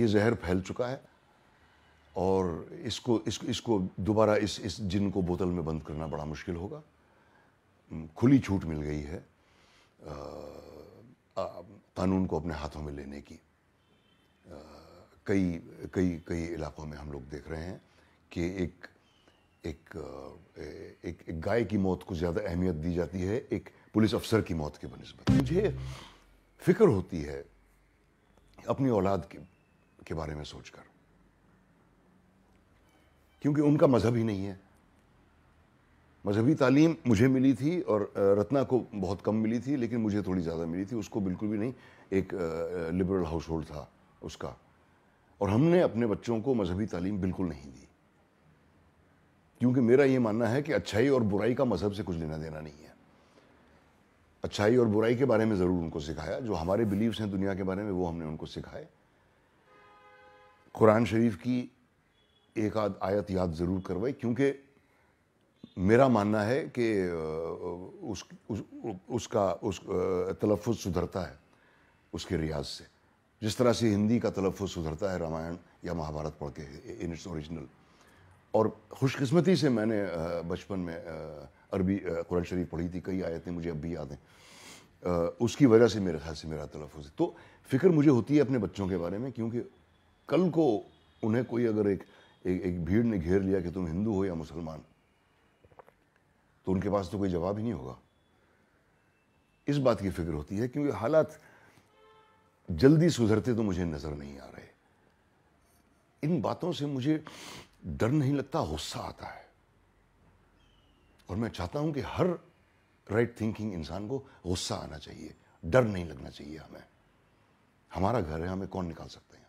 یہ زہر پھیل چکا ہے اور اس کو اس اس کو دوبارہ اس اس جن کو بوتل میں بند کرنا بڑا مشکل ہوگا کھلی چھوٹ مل گئی ہے قانون کو اپنے ہاتھوں میں لینے کی کئی کئی کئی علاقوں میں ہم لوگ دیکھ رہے ہیں کہ ایک ایک گائے کی موت کو زیادہ اہمیت دی جاتی ہے ایک پولیس افسر کی موت کے بنسبت مجھے فکر ہوتی ہے اپنی اولاد کی کے بارے میں سوچ کر کیونکہ ان کا مذہب ہی نہیں ہے مذہبی تعلیم مجھے ملی تھی اور رتنا کو بہت کم ملی تھی لیکن مجھے تھوڑی زیادہ ملی تھی اس کو بالکل بھی نہیں ایک لبرل ہاؤس ہولڈ تھا اس کا اور ہم نے اپنے بچوں کو مذہبی تعلیم بالکل نہیں دی کیونکہ میرا یہ ماننا ہے کہ اچھائی اور برائی کا مذہب سے کچھ لینا دینا نہیں ہے اچھائی اور برائی کے بارے میں ضرور ان کو سکھایا جو ہمارے بلیوز ہیں دنیا کے بارے میں وہ ہم نے ان کو سکھائے قرآن شریف کی ایک آدھ آیت یاد ضرور کروائے کیونکہ میرا ماننا ہے کہ اس کا اس تلفظ سدھرتا ہے اس کے ریاض سے جس طرح سے ہندی کا تلفظ سدھرتا ہے رامائن یا مہا بھارت پڑھ کے اٹس اوریجنل اور خوش قسمتی سے میں نے بچپن میں عربی قرآن شریف پڑھی تھی کئی آیتیں مجھے اب بھی یاد ہیں اس کی وجہ سے میرے خیال سے میرا تلفظ ہے تو فکر مجھے ہوتی ہے اپنے بچوں کے بارے میں کیونکہ کل کو انہیں کوئی اگر ایک ایک بھیڑ نے گھیر لیا کہ تم ہندو ہو یا مسلمان تو ان کے پاس تو کوئی جواب ہی نہیں ہوگا اس بات کی فکر ہوتی ہے کیونکہ حالات جلدی سدھرتے تو مجھے نظر نہیں آ رہے ان باتوں سے مجھے ڈر نہیں لگتا غصہ آتا ہے اور میں چاہتا ہوں کہ ہر رائٹ تھنکنگ انسان کو غصہ آنا چاہیے ڈر نہیں لگنا چاہیے ہمیں ہمارا گھر ہے ہمیں کون نکال سکتے ہیں